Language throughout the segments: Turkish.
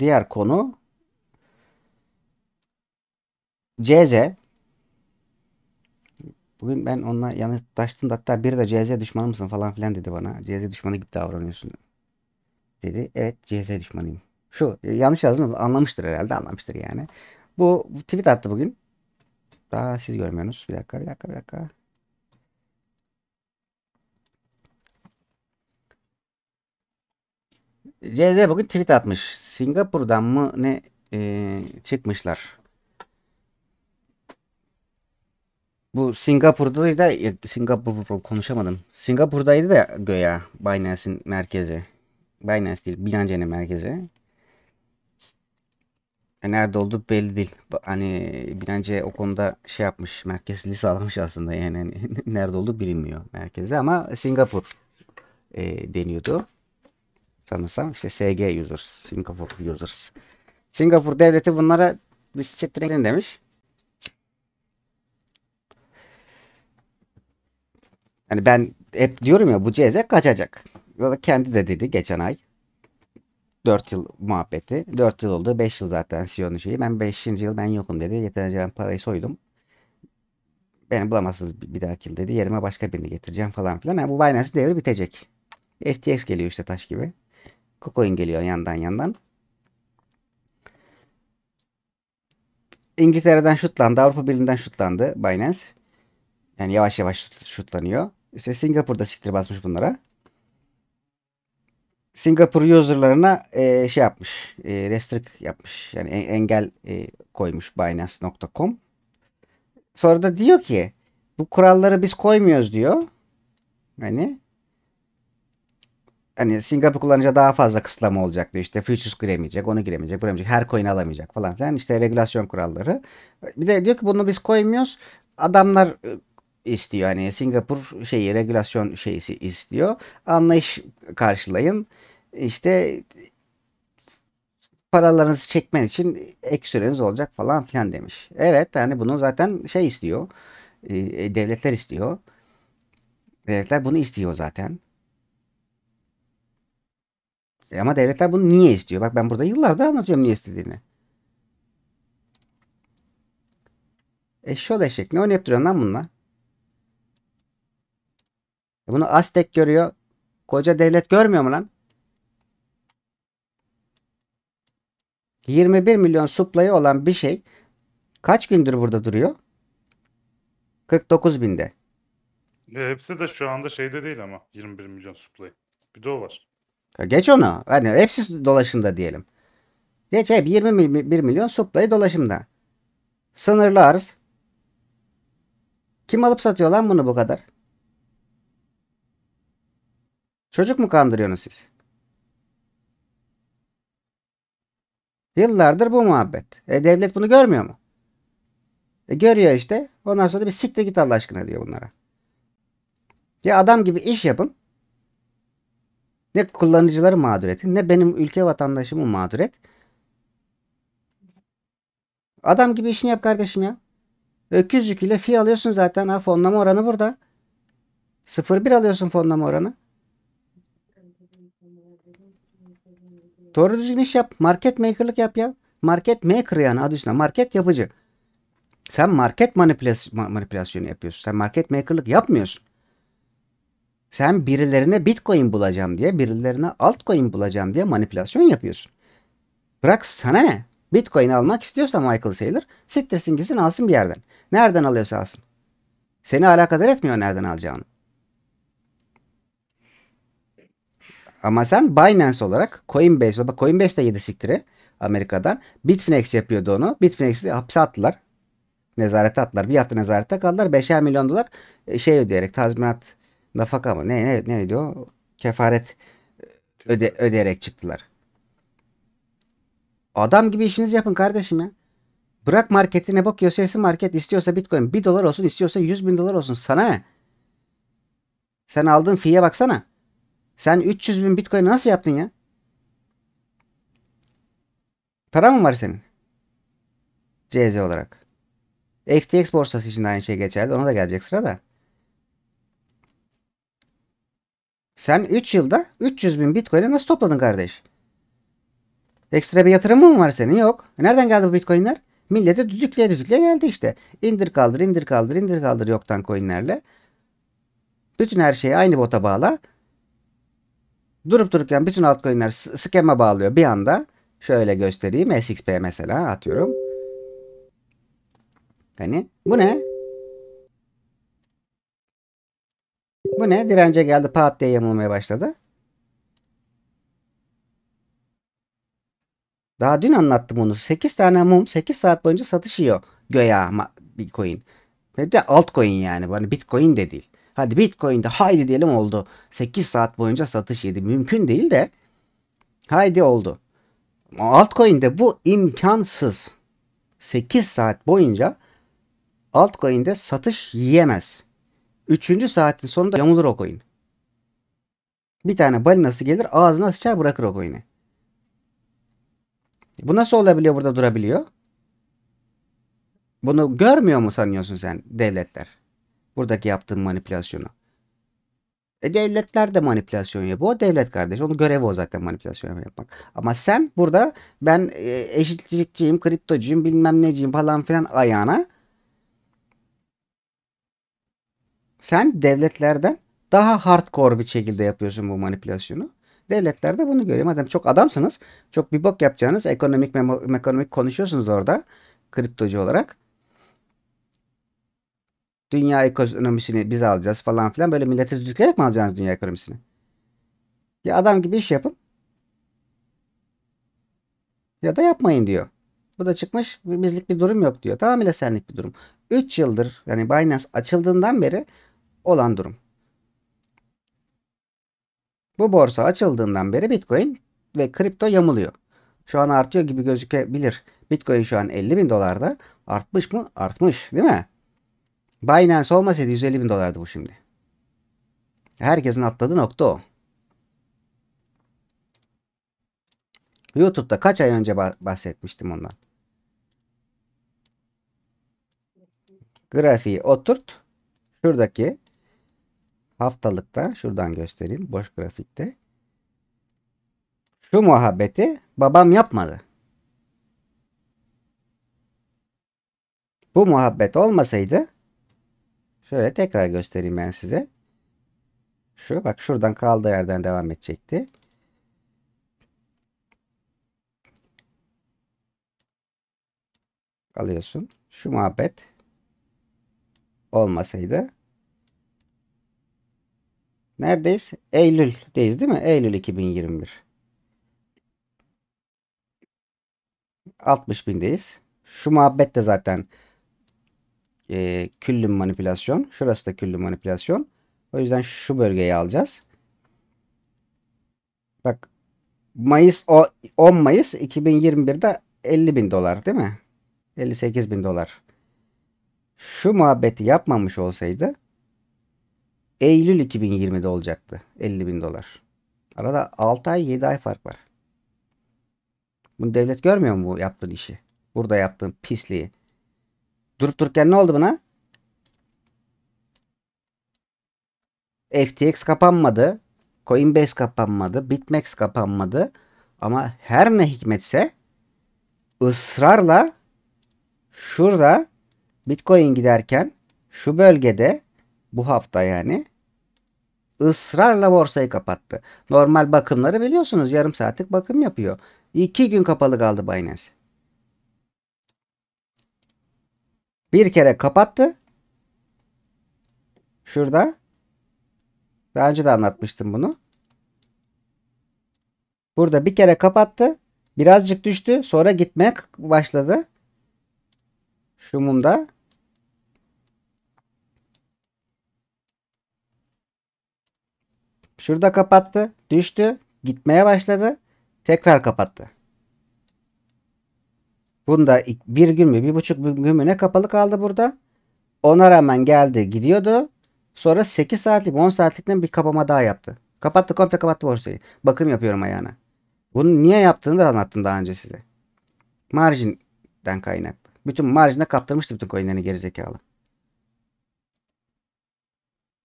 diğer konu CZ. Bugün ben onunla yanıtlaştım hatta bir de CZ düşmanı mısın falan filan dedi bana. CZ düşmanı gibi davranıyorsun dedi. Evet CZ düşmanıyım. Şu yanlış yazdım anlamıştır herhalde anlamıştır yani. Bu tweet attı bugün. Daha siz görmüyorsunuz. Bir dakika bir dakika bir dakika. CZ bugün tweet atmış. Singapur'dan mı ne e, çıkmışlar? Bu Singapur'da da e, Singapur konuşamadım. Singapur'daydı da göya Binance'in merkezi. Binance değil Binance'in merkezi. E nerede oldu belli değil. Hani Binance o konuda şey yapmış. Merkezli sağlamış aslında yani. Hani nerede oldu bilinmiyor merkezi ama Singapur e, deniyordu sanırsam. işte SG users, Singapur users. Singapur devleti bunlara bir çettirin demiş. Yani ben hep diyorum ya bu CZ kaçacak. Ya da kendi de dedi geçen ay. 4 yıl muhabbeti. 4 yıl oldu. 5 yıl zaten CEO'nun şeyi. Ben 5. yıl ben yokum dedi. Yeterince ben parayı soydum. Beni bulamazsınız bir dahaki dedi. Yerime başka birini getireceğim falan filan. Yani bu Binance devri bitecek. FTX geliyor işte taş gibi. Kukoyun geliyor yandan yandan. İngiltere'den şutlandı. Avrupa Birliği'nden şutlandı Binance. Yani yavaş yavaş şutlanıyor. İşte Singapur'da siktir basmış bunlara. Singapur userlarına e, şey yapmış. E, restrict yapmış. Yani e, engel e, koymuş Binance.com. Sonra da diyor ki bu kuralları biz koymuyoruz diyor. Hani Hani Singapur kullanıcı daha fazla kısıtlama olacaktı. İşte futures giremeyecek, onu giremeyecek, giremeyecek, her coin alamayacak falan filan. İşte regülasyon kuralları. Bir de diyor ki bunu biz koymuyoruz. Adamlar e, istiyor. Hani Singapur şeyi regülasyon şeysi istiyor. Anlayış karşılayın. İşte paralarınızı çekmen için ek süreniz olacak falan filan demiş. Evet yani bunu zaten şey istiyor. E, devletler istiyor. Devletler bunu istiyor zaten. E ama devletler bunu niye istiyor? Bak ben burada yıllardır anlatıyorum niye istediğini. E şöyle eşek. Ne oynayıp duruyorsun lan bunlar? E bunu Aztek görüyor. Koca devlet görmüyor mu lan? 21 milyon suplayı olan bir şey kaç gündür burada duruyor? 49 binde. E, hepsi de şu anda şeyde değil ama 21 milyon suplayı. Bir de o var geç onu. Hani hepsi dolaşımda diyelim. Geç hep 21 milyon suplayı dolaşımda. Sınırlı arz. Kim alıp satıyor lan bunu bu kadar? Çocuk mu kandırıyorsunuz siz? Yıllardır bu muhabbet. E devlet bunu görmüyor mu? E görüyor işte. Ondan sonra bir siktir git Allah aşkına diyor bunlara. Ya adam gibi iş yapın. Ne kullanıcıları mağdur etti ne benim ülke vatandaşımı mağdur et. Adam gibi işini yap kardeşim ya. Öküz ile fi alıyorsun zaten. Ha fonlama oranı burada. 0-1 alıyorsun fonlama oranı. Doğru düzgün iş yap. Market maker'lık yap ya. Market maker yani adı üstüne. Market yapıcı. Sen market manipülasyonu yapıyorsun. Sen market maker'lık yapmıyorsun. Sen birilerine bitcoin bulacağım diye, birilerine altcoin bulacağım diye manipülasyon yapıyorsun. Bırak sana ne? Bitcoin almak istiyorsa Michael Saylor siktirsin gitsin alsın bir yerden. Nereden alıyorsa alsın. Seni alakadar etmiyor nereden alacağını. Ama sen Binance olarak Coinbase, bak Coinbase de yedi siktiri Amerika'dan. Bitfinex yapıyordu onu. Bitfinex'i hapse attılar. Nezarete attılar. Bir hafta nezarette kaldılar. Beşer milyon dolar e, şey ödeyerek tazminat nafaka mı ne ne ne diyor kefaret e, öde, ödeyerek çıktılar. Adam gibi işinizi yapın kardeşim ya. Bırak marketi ne bakıyorsa yesin market istiyorsa bitcoin 1 dolar olsun istiyorsa 100 bin dolar olsun sana. Sen aldığın fiye baksana. Sen 300 bin bitcoin nasıl yaptın ya? Para mı var senin? CZ olarak. FTX borsası için de aynı şey geçerli. Ona da gelecek sırada. Sen 3 yılda 300 bin bitcoin'i nasıl topladın kardeş? Ekstra bir yatırımın mı var senin? Yok. E, nereden geldi bu bitcoinler? Millete düdükleye düdükleye geldi işte. İndir kaldır, indir kaldır, indir kaldır yoktan coinlerle. Bütün her şeyi aynı bota bağla. Durup dururken bütün altcoin'ler skema bağlıyor bir anda. Şöyle göstereyim. SXP mesela atıyorum. Hani bu ne? Bu ne? Dirence geldi pat diye yamulmaya başladı. Daha dün anlattım onu. 8 tane mum 8 saat boyunca satış yiyor. Göya Bitcoin. Ve de altcoin yani. Hani Bitcoin de değil. Hadi Bitcoin'de haydi diyelim oldu. 8 saat boyunca satış yedi. Mümkün değil de haydi oldu. Altcoin'de bu imkansız. 8 saat boyunca altcoin'de satış yiyemez. Üçüncü saatin sonunda yamulur o koyun. Bir tane balinası gelir ağzına sıçar bırakır o koyunu. Bu nasıl olabiliyor burada durabiliyor? Bunu görmüyor mu sanıyorsun sen devletler? Buradaki yaptığın manipülasyonu. E devletler de manipülasyon yapıyor. O devlet kardeş. Onun görevi o zaten manipülasyon yapmak. Ama sen burada ben e, eşitlikçiyim, kriptocuyum, bilmem neciyim falan filan ayağına Sen devletlerden daha hardcore bir şekilde yapıyorsun bu manipülasyonu. Devletler de bunu görüyor. Madem çok adamsınız, çok bir bok yapacağınız, ekonomik ekonomik konuşuyorsunuz orada kriptocu olarak. Dünya ekonomisini biz alacağız falan filan. Böyle millete düdükleyerek mi alacaksınız dünya ekonomisini? Ya adam gibi iş yapın. Ya da yapmayın diyor. Bu da çıkmış bizlik bir durum yok diyor. Tamamıyla senlik bir durum. 3 yıldır yani Binance açıldığından beri olan durum. Bu borsa açıldığından beri Bitcoin ve kripto yamuluyor. Şu an artıyor gibi gözükebilir. Bitcoin şu an 50 bin dolarda. Artmış mı? Artmış değil mi? Binance olmasaydı 150 bin dolardı bu şimdi. Herkesin atladığı nokta o. YouTube'da kaç ay önce bahsetmiştim ondan. Grafiği oturt. Şuradaki haftalıkta şuradan göstereyim boş grafikte. Şu muhabbeti babam yapmadı. Bu muhabbet olmasaydı şöyle tekrar göstereyim ben size. Şu bak şuradan kaldığı yerden devam edecekti. Alıyorsun. Şu muhabbet olmasaydı Neredeyiz? Eylül'deyiz değil mi? Eylül 2021. 60 bindeyiz. Şu muhabbet de zaten e, küllü manipülasyon. Şurası da küllüm manipülasyon. O yüzden şu bölgeyi alacağız. Bak Mayıs o, 10 Mayıs 2021'de 50 bin dolar değil mi? 58 bin dolar. Şu muhabbeti yapmamış olsaydı Eylül 2020'de olacaktı 50 bin dolar. Arada 6 ay 7 ay fark var. Bunu devlet görmüyor mu bu yaptığın işi? Burada yaptığın pisliği. Durup dururken ne oldu buna? FTX kapanmadı. Coinbase kapanmadı. Bitmex kapanmadı. Ama her ne hikmetse ısrarla şurada Bitcoin giderken şu bölgede bu hafta yani ısrarla borsayı kapattı. Normal bakımları biliyorsunuz yarım saatlik bakım yapıyor. İki gün kapalı kaldı Binance. Bir kere kapattı. Şurada. Daha önce de anlatmıştım bunu. Burada bir kere kapattı. Birazcık düştü. Sonra gitmek başladı. Şu mumda. Şurada kapattı. Düştü. Gitmeye başladı. Tekrar kapattı. Bunda bir gün mü bir buçuk gün mü ne kapalı kaldı burada. Ona rağmen geldi gidiyordu. Sonra 8 saatlik 10 saatlikten bir kapama daha yaptı. Kapattı komple kapattı borsayı. Bakım yapıyorum ayağına. Bunu niye yaptığını da anlattım daha önce size. Marjinden kaynaklı. Bütün marjine kaptırmıştı bütün coinlerini gerizekalı.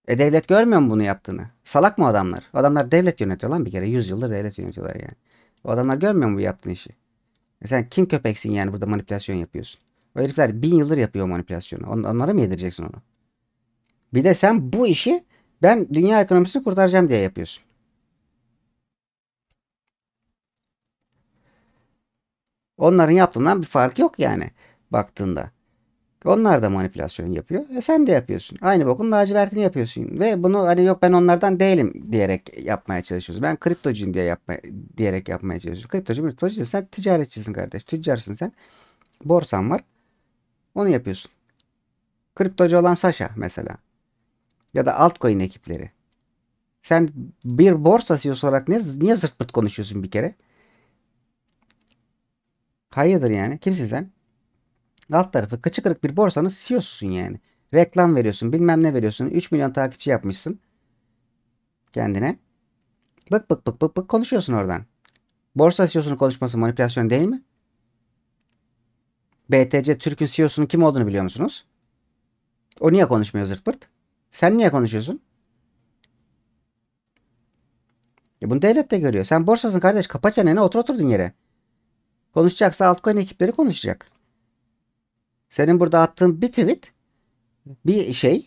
E devlet görmüyor mu bunu yaptığını? Salak mı adamlar? Adamlar devlet yönetiyor lan bir kere. Yüz yıldır devlet yönetiyorlar yani. O adamlar görmüyor mu bu yaptığın işi? E sen kim köpeksin yani burada manipülasyon yapıyorsun? O herifler bin yıldır yapıyor manipülasyonu. On, onlara mı yedireceksin onu? Bir de sen bu işi ben dünya ekonomisini kurtaracağım diye yapıyorsun. Onların yaptığından bir fark yok yani baktığında. Onlar da manipülasyon yapıyor. E sen de yapıyorsun. Aynı bokun lacivertini yapıyorsun. Ve bunu hani yok ben onlardan değilim diyerek yapmaya çalışıyorsun. Ben kriptocuyum diye yapma, diyerek yapmaya çalışıyorsun. Kriptocu, kriptocu sen ticaretçisin kardeş. Tüccarsın sen. Borsan var. Onu yapıyorsun. Kriptocu olan Sasha mesela. Ya da altcoin ekipleri. Sen bir borsa CEO'su olarak ne, niye zırt pırt konuşuyorsun bir kere? Hayırdır yani? Kimsin sen? Alt tarafı kıçı kırık bir borsanın CEO'susun yani. Reklam veriyorsun bilmem ne veriyorsun. 3 milyon takipçi yapmışsın kendine. Bık bık bık bık bık konuşuyorsun oradan. Borsa CEO'sunun konuşması manipülasyon değil mi? BTC Türk'ün CEO'sunun kim olduğunu biliyor musunuz? O niye konuşmuyor zırt pırt? Sen niye konuşuyorsun? Ya e bunu devlet de görüyor. Sen borsasın kardeş kapa çeneni otur oturdun yere. Konuşacaksa altcoin ekipleri konuşacak. Senin burada attığın bir tweet bir şey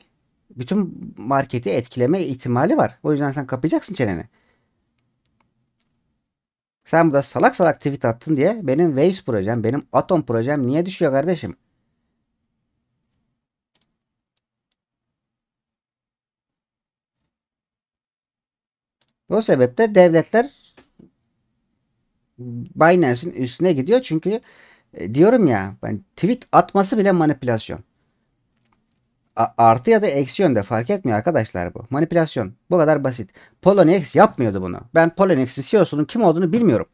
bütün marketi etkileme ihtimali var. O yüzden sen kapayacaksın çeneni. Sen burada salak salak tweet attın diye benim Waves projem, benim Atom projem niye düşüyor kardeşim? O sebeple devletler Binance'in üstüne gidiyor çünkü e, diyorum ya ben tweet atması bile manipülasyon. artı ya da eksi yönde fark etmiyor arkadaşlar bu. Manipülasyon. Bu kadar basit. Poloniex yapmıyordu bunu. Ben Poloniex'in CEO'sunun kim olduğunu bilmiyorum.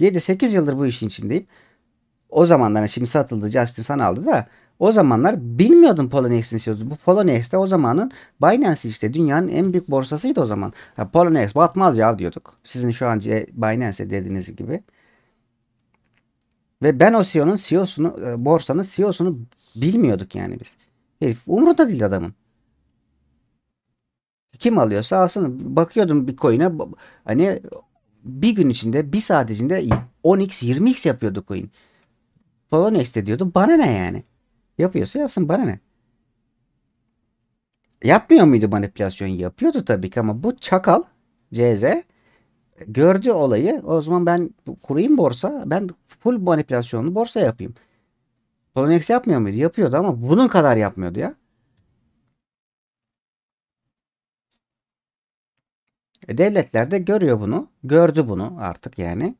7-8 yıldır bu işin içindeyim. O zamanlar şimdi satıldı Justin sana aldı da o zamanlar bilmiyordum Poloniex'in CEO'su. Bu Poloniex de o zamanın Binance işte dünyanın en büyük borsasıydı o zaman. Poloniex batmaz ya diyorduk. Sizin şu an e Binance dediğiniz gibi. Ve ben o CEO'nun CEO'sunu, e, borsanın CEO'sunu bilmiyorduk yani biz. Herif umurunda değil adamın. Kim alıyorsa alsın. Bakıyordum bir coin'e hani bir gün içinde, bir saat içinde 10x, 20x yapıyordu coin. Polonex'te diyordu. Bana ne yani? Yapıyorsa yapsın bana ne? Yapmıyor muydu manipülasyon? Yapıyordu tabii ki ama bu çakal CZ gördü olayı. O zaman ben kurayım borsa. Ben full manipülasyonlu borsa yapayım. Poloniex yapmıyor muydu? Yapıyordu ama bunun kadar yapmıyordu ya. E devletler de görüyor bunu. Gördü bunu artık yani.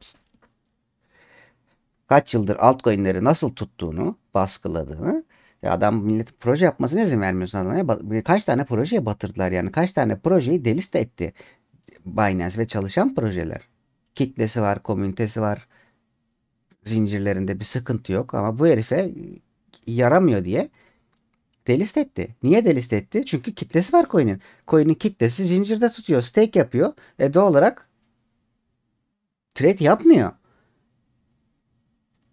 Kaç yıldır altcoin'leri nasıl tuttuğunu, baskıladığını. Ya e, adam millet proje yapmasına izin vermiyorsun adama. E, kaç tane projeye batırdılar yani. Kaç tane projeyi delist etti. Binance ve çalışan projeler. Kitlesi var, komünitesi var. Zincirlerinde bir sıkıntı yok ama bu herife yaramıyor diye delist etti. Niye delist etti? Çünkü kitlesi var coin'in. Coin'in kitlesi zincirde tutuyor. Stake yapıyor. E doğal olarak trade yapmıyor.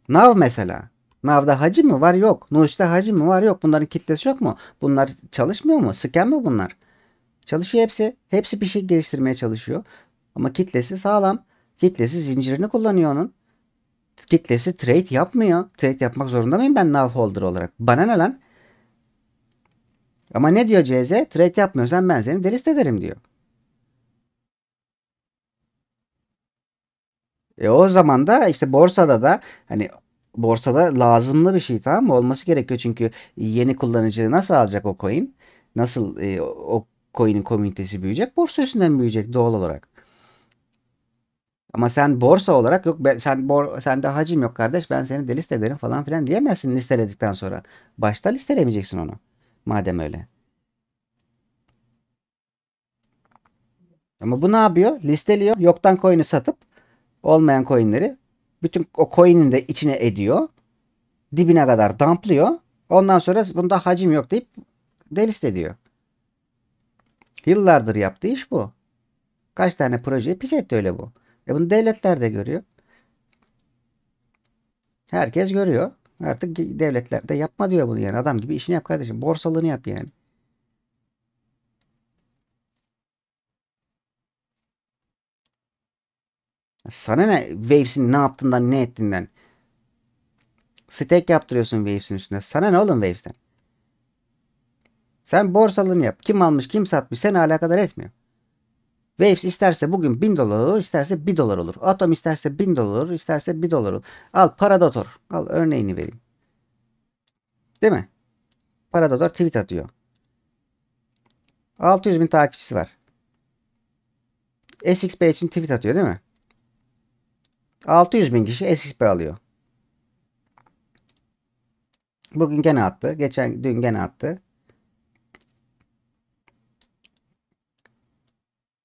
Nav mesela. Nav'da hacim mi var? Yok. Nuş'ta hacim mi var? Yok. Bunların kitlesi yok mu? Bunlar çalışmıyor mu? Scam mı bunlar? Çalışıyor hepsi. Hepsi bir şey geliştirmeye çalışıyor. Ama kitlesi sağlam. Kitlesi zincirini kullanıyor onun. Kitlesi trade yapmıyor. Trade yapmak zorunda mıyım ben nav holder olarak? Bana ne lan? Ama ne diyor CZ? Trade yapmıyorsan ben seni delist ederim diyor. E o zaman da işte borsada da hani borsada lazımlı bir şey tamam mı? Olması gerekiyor çünkü yeni kullanıcı nasıl alacak o coin? Nasıl e, o Bitcoin'in komünitesi büyüyecek. Borsa üstünden büyüyecek doğal olarak. Ama sen borsa olarak yok ben, sen bor, sende hacim yok kardeş ben seni delist ederim falan filan diyemezsin listeledikten sonra. Başta listelemeyeceksin onu. Madem öyle. Ama bu ne yapıyor? Listeliyor. Yoktan coin'i satıp olmayan coin'leri bütün o coin'in de içine ediyor. Dibine kadar damplıyor. Ondan sonra bunda hacim yok deyip delist ediyor. Yıllardır yaptığı iş bu. Kaç tane projeyi piç etti öyle bu. E bunu devletler de görüyor. Herkes görüyor. Artık devletler de yapma diyor bunu yani. Adam gibi işini yap kardeşim. Borsalığını yap yani. Sana ne Waves'in ne yaptığından ne ettiğinden. Stake yaptırıyorsun Waves'in üstünde. Sana ne oğlum Waves'ten? Sen borsalını yap. Kim almış kim satmış seni alakadar etmiyor. Waves isterse bugün 1000 dolar olur, isterse 1 dolar olur. Atom isterse 1000 dolar olur, isterse 1 dolar olur. Al Paradotor. Al örneğini vereyim. Değil mi? Paradotor tweet atıyor. 600 bin takipçisi var. SXP için tweet atıyor değil mi? 600 bin kişi SXP alıyor. Bugün gene attı. Geçen dün gene attı.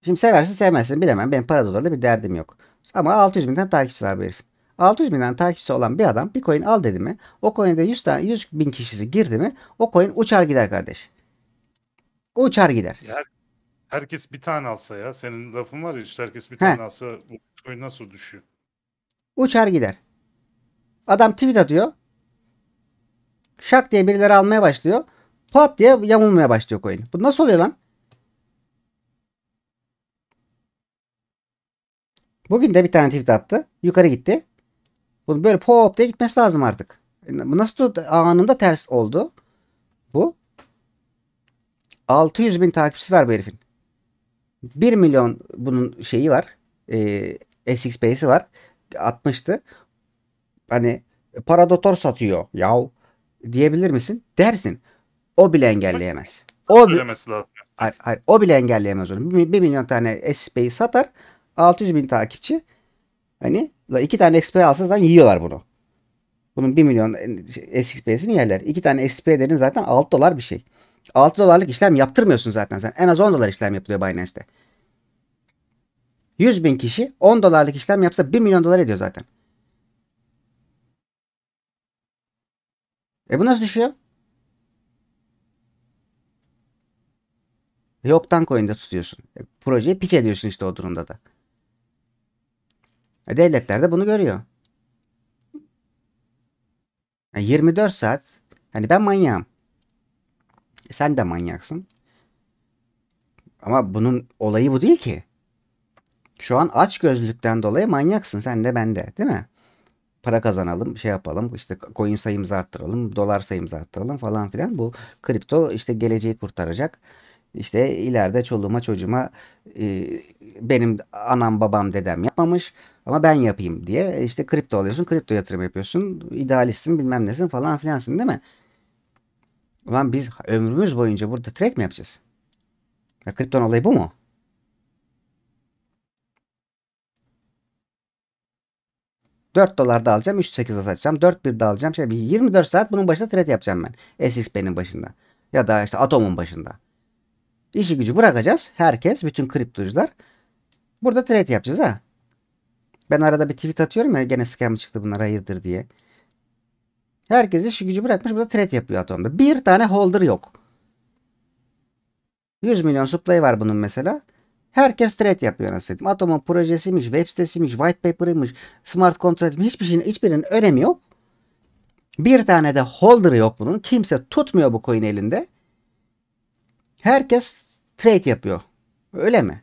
Şimdi seversin sevmezsin bilemem. Benim para dolarla bir derdim yok. Ama 600 binden takipçisi var bu herifin. 600 binden takipçisi olan bir adam bir coin al dedi mi o coin'de 100, tane, 100 bin kişisi girdi mi o coin uçar gider kardeş. Uçar gider. Her, herkes bir tane alsa ya. Senin lafın var ya işte herkes bir tane He. alsa coin nasıl düşüyor? Uçar gider. Adam tweet atıyor. Şak diye birileri almaya başlıyor. Pat diye yamulmaya başlıyor coin. Bu nasıl oluyor lan? Bugün de bir tane tweet attı. Yukarı gitti. Bunu böyle pop diye gitmesi lazım artık. Bu nasıl anında ters oldu? Bu. 600 bin takipçisi var bu herifin. 1 milyon bunun şeyi var. E, ee, FX Pay'si var. 60'tı. Hani paradotor satıyor yahu diyebilir misin? Dersin. O bile engelleyemez. O, bi- hayır, hayır, o bile engelleyemez onu. 1 milyon tane SP'yi satar 600 bin takipçi. Hani iki tane XP alsa zaten yiyorlar bunu. Bunun 1 milyon SXP'sini yerler. İki tane SXP dedin zaten 6 dolar bir şey. 6 dolarlık işlem yaptırmıyorsun zaten sen. En az 10 dolar işlem yapılıyor Binance'te. 100 bin kişi 10 dolarlık işlem yapsa 1 milyon dolar ediyor zaten. E bu nasıl düşüyor? Yoktan coin'de tutuyorsun. E, projeyi piç ediyorsun işte o durumda da. E, devletler de bunu görüyor. 24 e, saat. Hani ben manyağım. E, sen de manyaksın. Ama bunun olayı bu değil ki. Şu an aç gözlükten dolayı manyaksın sen de ben de değil mi? Para kazanalım, şey yapalım, işte coin sayımızı arttıralım, dolar sayımızı arttıralım falan filan. Bu kripto işte geleceği kurtaracak. İşte ileride çoluğuma çocuğuma e, benim anam babam dedem yapmamış. Ama ben yapayım diye e, işte kripto alıyorsun, kripto yatırım yapıyorsun. idealistsin bilmem nesin falan filansın değil mi? Ulan biz ömrümüz boyunca burada trade mi yapacağız? Ya kripton olayı bu mu? Dört dolarda alacağım, 3.8'de satacağım, 4 1'de alacağım. Şey, 24 saat bunun başında trade yapacağım ben. SXP'nin başında. Ya da işte Atom'un başında. İşi gücü bırakacağız. Herkes, bütün kriptocular. Burada trade yapacağız ha. Ben arada bir tweet atıyorum ya gene scam çıktı bunlar hayırdır diye. Herkes iş gücü bırakmış burada trade yapıyor Atom'da. Bir tane holder yok. 100 milyon supply var bunun mesela. Herkes trade yapıyor nasıl dedim. Atom'un projesiymiş, web sitesiymiş, white paper'ıymış, smart contract'miş hiçbir şeyin hiçbirinin önemi yok. Bir tane de holder yok bunun. Kimse tutmuyor bu coin elinde. Herkes trade yapıyor. Öyle mi?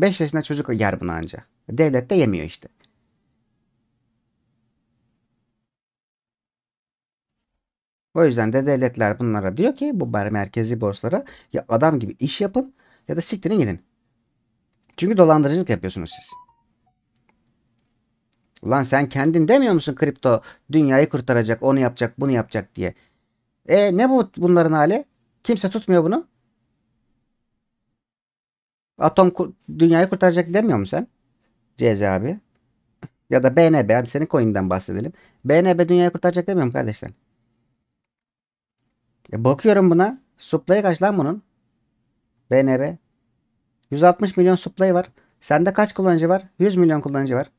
5 yaşında çocuk yer bunu anca. Devlet de yemiyor işte. O yüzden de devletler bunlara diyor ki bu merkezi borçlara ya adam gibi iş yapın ya da siktirin gidin. Çünkü dolandırıcılık yapıyorsunuz siz. Ulan sen kendin demiyor musun kripto dünyayı kurtaracak, onu yapacak, bunu yapacak diye. E ne bu bunların hali? Kimse tutmuyor bunu. Atom dünyayı kurtaracak demiyor musun sen? CZ abi. Ya da BNB. Hadi senin coin'den bahsedelim. BNB dünyayı kurtaracak demiyor mu kardeşler? E bakıyorum buna. Supply kaç lan bunun? BNB. 160 milyon supply var. Sende kaç kullanıcı var? 100 milyon kullanıcı var.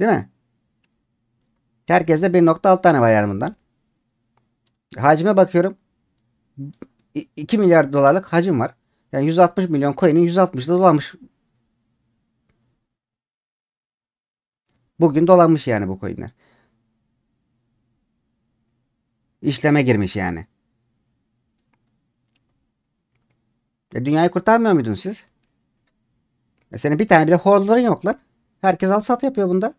Değil mi? Herkeste 1.6 tane var yani bundan. Hacme bakıyorum. 2 milyar dolarlık hacim var. Yani 160 milyon coin'in 160'da dolanmış. Bugün dolanmış yani bu coin'ler. İşleme girmiş yani. E dünyayı kurtarmıyor muydunuz siz? E senin bir tane bile horların yok lan. Herkes al sat yapıyor bunda.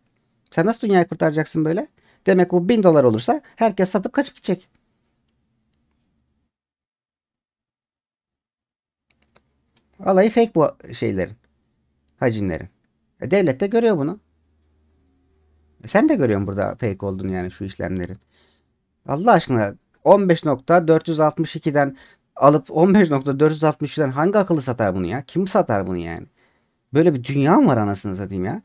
Sen nasıl dünyayı kurtaracaksın böyle? Demek bu bin dolar olursa herkes satıp kaçıp gidecek. Alayı fake bu şeylerin. hacinlerin, E, devlet de görüyor bunu. E, sen de görüyorsun burada fake olduğunu yani şu işlemlerin. Allah aşkına 15.462'den alıp 15.463'den hangi akıllı satar bunu ya? Kim satar bunu yani? Böyle bir dünya mı var anasını satayım ya?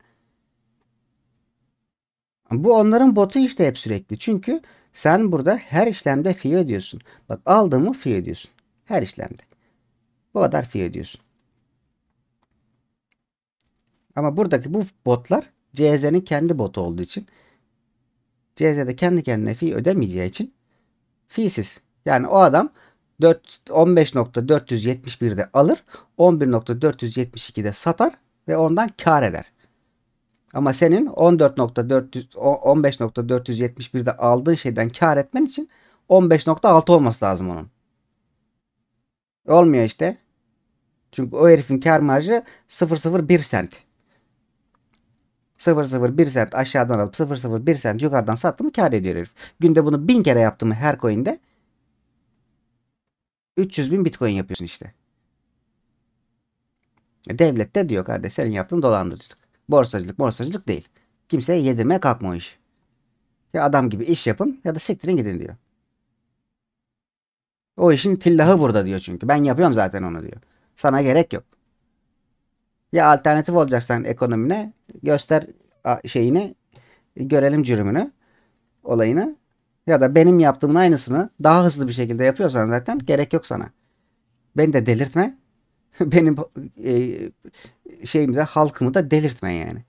Bu onların botu işte hep sürekli. Çünkü sen burada her işlemde fi ödüyorsun. Bak aldığımı fi ödüyorsun. Her işlemde. Bu kadar fee ödüyorsun. Ama buradaki bu botlar CZ'nin kendi botu olduğu için CZ'de kendi kendine fee ödemeyeceği için feesiz. Yani o adam 15.471'de alır, 11.472'de satar ve ondan kar eder. Ama senin 15.471'de aldığın şeyden kar etmen için 15.6 olması lazım onun. Olmuyor işte. Çünkü o herifin kar marjı 0.01 sent. 0.01 sent aşağıdan alıp 0.01 sent yukarıdan sattı kar ediyor herif. Günde bunu bin kere yaptı her coin'de 300 bin bitcoin yapıyorsun işte. E, devlet de diyor kardeş senin yaptığın dolandırıcılık. Borsacılık borsacılık değil. Kimseye yedirmeye kalkma o iş. Ya adam gibi iş yapın ya da siktirin gidin diyor. O işin tillahı burada diyor çünkü. Ben yapıyorum zaten onu diyor. Sana gerek yok. Ya alternatif olacaksan ekonomine göster şeyini görelim cürümünü olayını ya da benim yaptığımın aynısını daha hızlı bir şekilde yapıyorsan zaten gerek yok sana. Beni de delirtme. Benim e, şeyimi de halkımı da delirtme yani.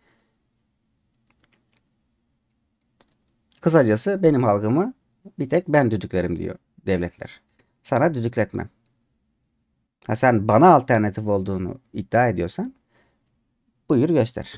Kısacası benim halkımı bir tek ben düdüklerim diyor devletler. Sana düdükletmem. Ha sen bana alternatif olduğunu iddia ediyorsan buyur göster.